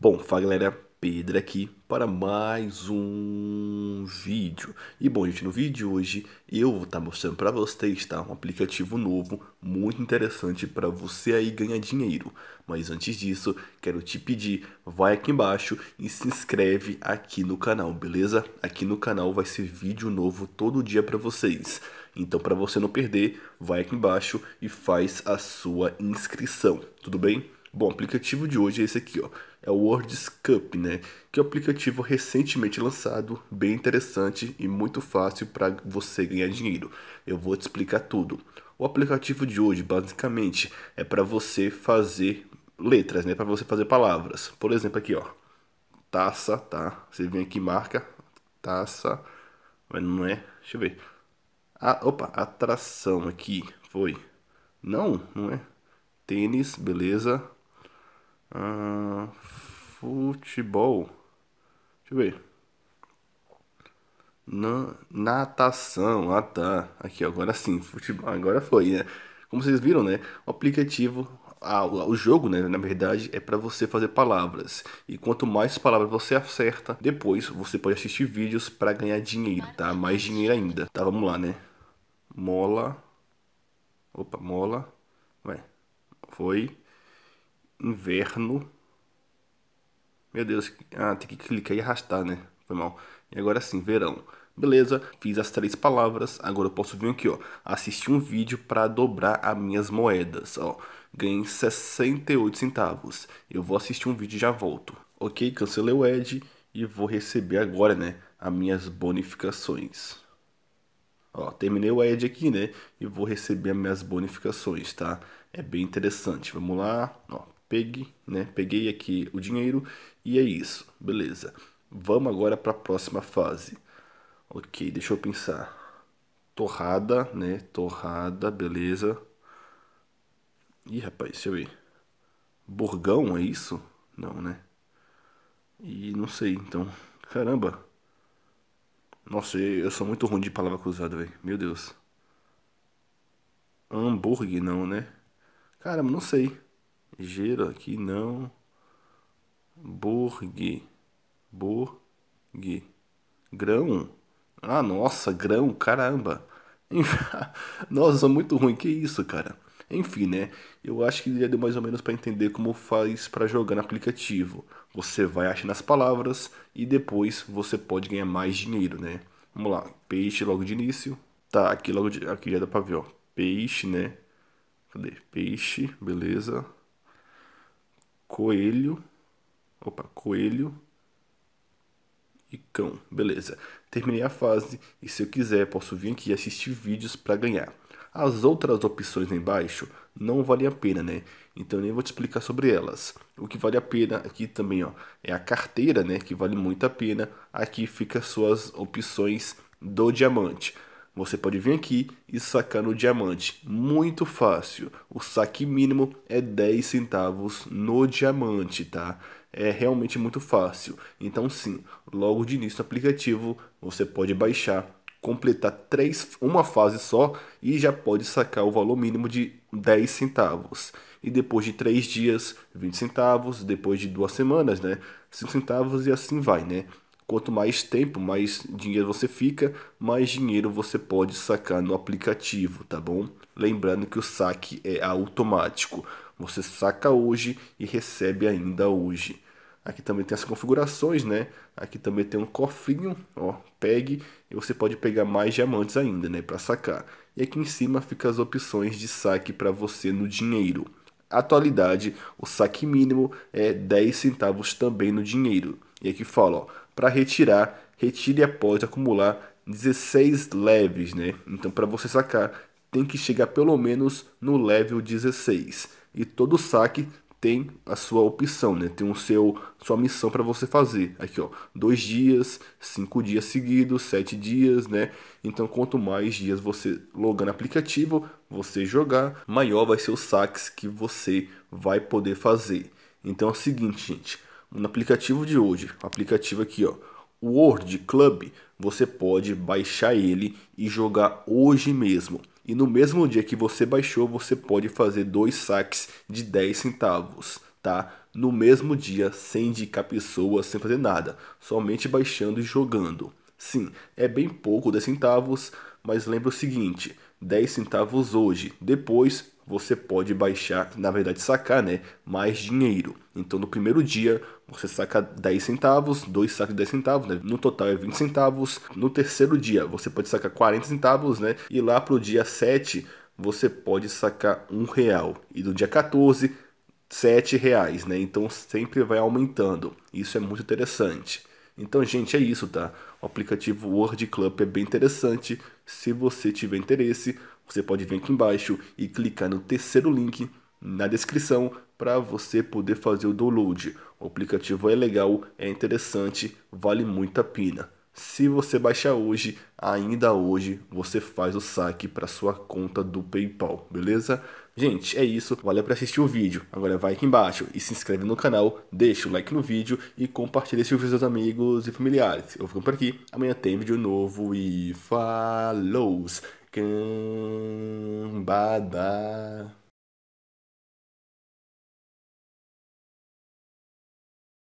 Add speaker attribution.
Speaker 1: Bom, fala galera, Pedro aqui para mais um vídeo. E bom gente, no vídeo de hoje eu vou estar tá mostrando para vocês tá, um aplicativo novo muito interessante para você aí ganhar dinheiro. Mas antes disso, quero te pedir, vai aqui embaixo e se inscreve aqui no canal, beleza? Aqui no canal vai ser vídeo novo todo dia para vocês. Então para você não perder, vai aqui embaixo e faz a sua inscrição, tudo bem? Bom, o aplicativo de hoje é esse aqui, ó é o Words Cup, né? Que é um aplicativo recentemente lançado, bem interessante e muito fácil para você ganhar dinheiro. Eu vou te explicar tudo. O aplicativo de hoje, basicamente, é para você fazer letras, né? Para você fazer palavras. Por exemplo, aqui, ó. Taça, tá? Você vem aqui e marca taça, mas não é. Deixa eu ver. Ah, opa, atração aqui, foi. Não, não é. Tênis, beleza. Ah, futebol. Deixa eu ver. Na, natação, ah tá. Aqui, agora sim, futebol, agora foi, né? Como vocês viram, né? O aplicativo, o jogo, né? Na verdade, é para você fazer palavras. E quanto mais palavras você acerta, depois você pode assistir vídeos para ganhar dinheiro, tá? Mais dinheiro ainda. Tá, vamos lá, né? Mola. Opa, mola. Vai. Foi. Inverno meu Deus, ah, tem que clicar e arrastar, né? Foi mal. E agora sim, verão. Beleza, fiz as três palavras. Agora eu posso vir aqui, ó. Assistir um vídeo para dobrar as minhas moedas, ó. Ganhei 68 centavos. Eu vou assistir um vídeo e já volto. Ok, cancelei o Ed e vou receber agora, né? As minhas bonificações. Ó, terminei o Ed aqui, né? E vou receber as minhas bonificações, tá? É bem interessante. Vamos lá. Ó, peguei, né? Peguei aqui o dinheiro e é isso, beleza. Vamos agora para a próxima fase. Ok, deixa eu pensar. Torrada, né? Torrada, beleza. Ih, rapaz, deixa eu ver. Borgão, é isso? Não, né? E não sei, então. Caramba. Nossa, eu sou muito ruim de palavra cruzada, velho. Meu Deus. Hambúrguer, não, né? Caramba, não sei. Gera aqui não. Borg. Borg. Grão. Ah, nossa, grão, caramba. nossa, muito ruim. Que isso, cara? Enfim, né? Eu acho que já deu mais ou menos para entender como faz para jogar no aplicativo. Você vai achando as palavras e depois você pode ganhar mais dinheiro, né? Vamos lá, peixe logo de início. Tá, aqui logo de, aqui já dá para ver, ó. Peixe, né? Cadê? Peixe, beleza coelho, opa, coelho e cão. Beleza. Terminei a fase e se eu quiser posso vir aqui assistir vídeos para ganhar. As outras opções embaixo não valem a pena, né? Então nem vou te explicar sobre elas. O que vale a pena aqui também, ó, é a carteira, né, que vale muito a pena. Aqui fica suas opções do diamante. Você pode vir aqui e sacar no diamante. Muito fácil. O saque mínimo é 10 centavos no diamante, tá? É realmente muito fácil. Então sim, logo de início no aplicativo, você pode baixar completar três, uma fase só e já pode sacar o valor mínimo de 10 centavos. E depois de três dias, 20 centavos, depois de duas semanas, né? 5 centavos e assim vai, né? Quanto mais tempo, mais dinheiro você fica, mais dinheiro você pode sacar no aplicativo, tá bom? Lembrando que o saque é automático. Você saca hoje e recebe ainda hoje. Aqui também tem as configurações, né? Aqui também tem um cofrinho, ó, pegue e você pode pegar mais diamantes ainda, né, para sacar. E aqui em cima fica as opções de saque para você no dinheiro. Atualidade, o saque mínimo é 10 centavos também no dinheiro. E aqui fala, ó, para retirar, retire após acumular 16 leves, né? Então para você sacar, tem que chegar pelo menos no level 16. E todo saque tem a sua opção, né? Tem o seu sua missão para você fazer. Aqui, ó, dois dias, cinco dias seguidos, sete dias, né? Então, quanto mais dias você logar no aplicativo, você jogar, maior vai ser os saques que você vai poder fazer. Então, é o seguinte, gente no aplicativo de hoje, aplicativo aqui, ó, Word Club, você pode baixar ele e jogar hoje mesmo. E no mesmo dia que você baixou, você pode fazer dois saques de 10 centavos, tá? No mesmo dia, sem indicar pessoas, sem fazer nada, somente baixando e jogando. Sim, é bem pouco 10 centavos, mas lembra o seguinte, 10 centavos hoje. Depois você pode baixar, na verdade sacar, né, mais dinheiro. Então no primeiro dia você saca 10 centavos, dois sacos de 10 centavos, né? No total é 20 centavos. No terceiro dia você pode sacar 40 centavos, né? E lá para o dia 7 você pode sacar um real. E no dia 14, 7 reais, né? Então sempre vai aumentando. Isso é muito interessante. Então, gente, é isso, tá? O aplicativo Word Club é bem interessante. Se você tiver interesse, você pode vir aqui embaixo e clicar no terceiro link na descrição para você poder fazer o download. O aplicativo é legal, é interessante, vale muito a pena. Se você baixar hoje, ainda hoje você faz o saque para sua conta do PayPal, beleza? Gente, é isso. Valeu para assistir o vídeo. Agora vai aqui embaixo e se inscreve no canal, deixa o like no vídeo e compartilha esse vídeo com seus amigos e familiares. Eu fico por aqui. Amanhã tem vídeo novo e falou! Cambada!